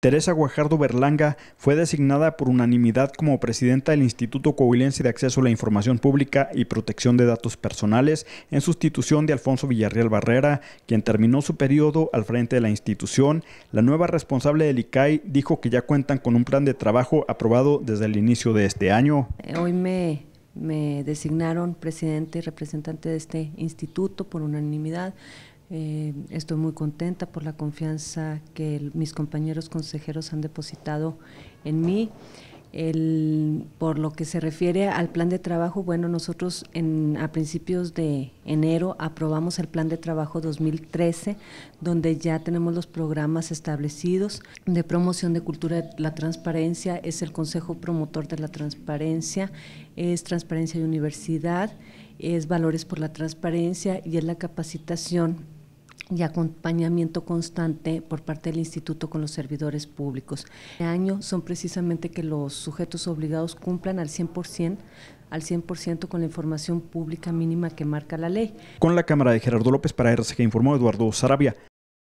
Teresa Guajardo Berlanga fue designada por unanimidad como presidenta del Instituto Coahuilense de Acceso a la Información Pública y Protección de Datos Personales en sustitución de Alfonso Villarreal Barrera, quien terminó su periodo al frente de la institución. La nueva responsable del ICAI dijo que ya cuentan con un plan de trabajo aprobado desde el inicio de este año. Eh, hoy me, me designaron presidente y representante de este instituto por unanimidad. Eh, estoy muy contenta por la confianza que mis compañeros consejeros han depositado en mí. por lo que se refiere al plan de trabajo, bueno, nosotros a principios de enero aprobamos el plan de trabajo 2013, donde ya tenemos los programas establecidos de promoción de cultura de la transparencia, es el Consejo Promotor de la Transparencia, es Transparencia de Universidad, es Valores por la Transparencia y es la capacitación y acompañamiento constante por parte del instituto con los servidores públicos. Este año son precisamente que los sujetos obligados cumplan al 100% al 100% con la información pública mínima que marca la ley. Con la cámara de Gerardo López para RCG informó Eduardo Sarabia.